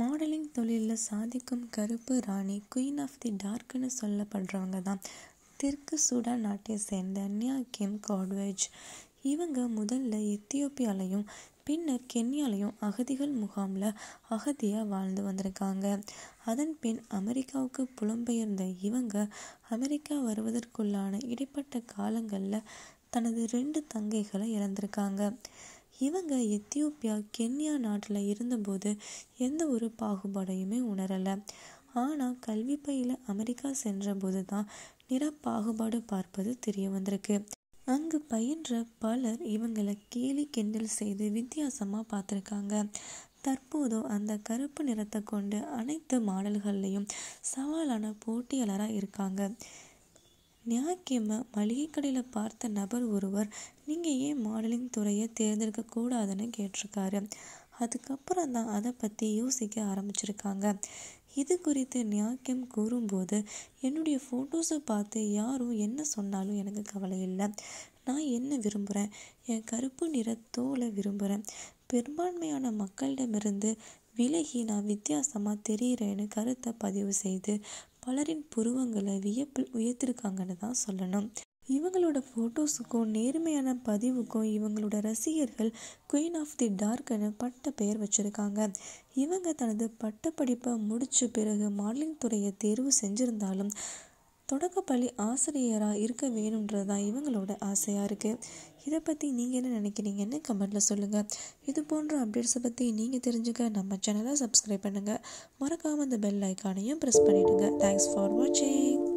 modelling தொழிலில் சாதிக்கும் கருப்பு ராணி குயின் ஆஃப் தி டார்க்னு சொல்லப்படுறவங்க தான் தெற்கு சூடான் நாட்டை சேர்ந்த நியா கிம் காட்வேஜ் இவங்க முதல்ல எத்தியோப்பியாலையும் பின்னர் கென்யாலையும் அகதிகள் முகாமில் அகதியாக வாழ்ந்து வந்திருக்காங்க அதன் பின் அமெரிக்காவுக்கு புலம்பெயர்ந்த இவங்க அமெரிக்கா வருவதற்குள்ளான இடைப்பட்ட காலங்களில் தனது ரெண்டு தங்கைகளை இறந்திருக்காங்க இவங்க எத்தியோப்பியா கென்யா நாட்டில் இருந்தபோது எந்த ஒரு பாகுபாடையுமே உணரலை ஆனால் கல்வி பயில அமெரிக்கா சென்றபோது தான் நிற பாகுபாடு பார்ப்பது தெரிய வந்திருக்கு அங்கு பயின்ற பலர் இவங்களை கேலி கிண்டல் செய்து வித்தியாசமாக பார்த்துருக்காங்க தற்போதோ அந்த கருப்பு நிறத்தை கொண்டு அனைத்து மாடல்கள்லையும் சவாலான போட்டியாளராக இருக்காங்க ஞாயிற்றுக்கிழமை மளிகை கடையில் பார்த்த நபர் ஒருவர் நீங்கள் ஏன் மாடலிங் துறையை தேர்ந்தெடுக்க கூடாதுன்னு கேட்டிருக்காரு அதுக்கப்புறம் தான் அதை பற்றி யோசிக்க ஆரம்பிச்சிருக்காங்க இது குறித்து நியாக்கியம் கூறும்போது என்னுடைய ஃபோட்டோஸை பார்த்து யாரும் என்ன சொன்னாலும் எனக்கு கவலை இல்லை நான் என்ன விரும்புகிறேன் என் கருப்பு நிற தோலை விரும்புகிறேன் பெரும்பான்மையான மக்களிடமிருந்து விலகி நான் வித்தியாசமாக தெரிகிறேன்னு கருத்தை பதிவு செய்து பலரின் புருவங்களை வியப்பில் உயர்த்திருக்காங்கன்னு தான் சொல்லணும் இவங்களோட ஃபோட்டோஸுக்கும் நேர்மையான பதிவுக்கும் இவங்களோட ரசிகர்கள் குயின் ஆஃப் தி டார்க்னு பட்ட பெயர் வச்சுருக்காங்க இவங்க தனது பட்டப்படிப்பை முடித்த பிறகு மாடலிங் துறையை தேர்வு செஞ்சுருந்தாலும் தொடக்கப்பள்ளி ஆசிரியராக இருக்க வேணுன்றது தான் இவங்களோட ஆசையாக இருக்குது இதை பற்றி நீங்கள் என்ன நினைக்கிறீங்கன்னு கமெண்ட்டில் சொல்லுங்கள் இது போன்ற அப்டேட்ஸை பற்றி நீங்கள் தெரிஞ்சுக்க நம்ம சேனலை சப்ஸ்கிரைப் பண்ணுங்கள் மறக்காமல் அந்த பெல் ஐக்கானையும் ப்ரெஸ் பண்ணிவிடுங்க தேங்க்ஸ் ஃபார் வாட்சிங்